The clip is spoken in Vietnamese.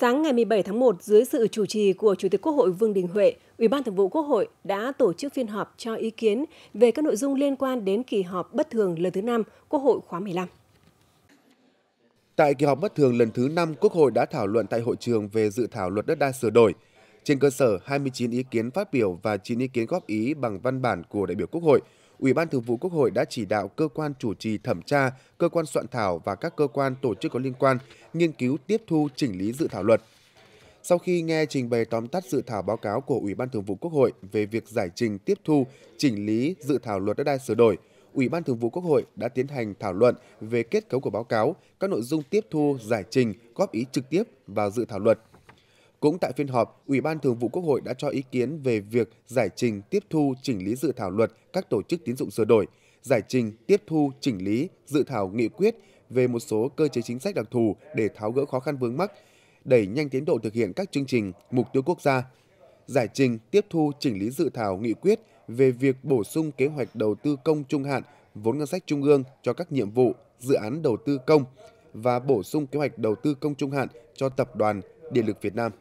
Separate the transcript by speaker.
Speaker 1: Sáng ngày 17 tháng 1, dưới sự chủ trì của Chủ tịch Quốc hội Vương Đình Huệ, Ủy ban Thường vụ Quốc hội đã tổ chức phiên họp cho ý kiến về các nội dung liên quan đến kỳ họp bất thường lần thứ 5 Quốc hội khóa 15.
Speaker 2: Tại kỳ họp bất thường lần thứ 5, Quốc hội đã thảo luận tại hội trường về dự thảo luật đất đai sửa đổi. Trên cơ sở 29 ý kiến phát biểu và 9 ý kiến góp ý bằng văn bản của đại biểu Quốc hội – Ủy ban Thường vụ Quốc hội đã chỉ đạo cơ quan chủ trì thẩm tra, cơ quan soạn thảo và các cơ quan tổ chức có liên quan nghiên cứu tiếp thu chỉnh lý dự thảo luật. Sau khi nghe trình bày tóm tắt dự thảo báo cáo của Ủy ban Thường vụ Quốc hội về việc giải trình tiếp thu chỉnh lý dự thảo luật đất đai sửa đổi, Ủy ban Thường vụ Quốc hội đã tiến hành thảo luận về kết cấu của báo cáo, các nội dung tiếp thu, giải trình, góp ý trực tiếp vào dự thảo luật cũng tại phiên họp, Ủy ban Thường vụ Quốc hội đã cho ý kiến về việc giải trình tiếp thu chỉnh lý dự thảo luật các tổ chức tín dụng sửa đổi, giải trình tiếp thu chỉnh lý dự thảo nghị quyết về một số cơ chế chính sách đặc thù để tháo gỡ khó khăn vướng mắc, đẩy nhanh tiến độ thực hiện các chương trình, mục tiêu quốc gia. Giải trình tiếp thu chỉnh lý dự thảo nghị quyết về việc bổ sung kế hoạch đầu tư công trung hạn vốn ngân sách trung ương cho các nhiệm vụ, dự án đầu tư công và bổ sung kế hoạch đầu tư công trung hạn cho tập đoàn Điện lực Việt Nam.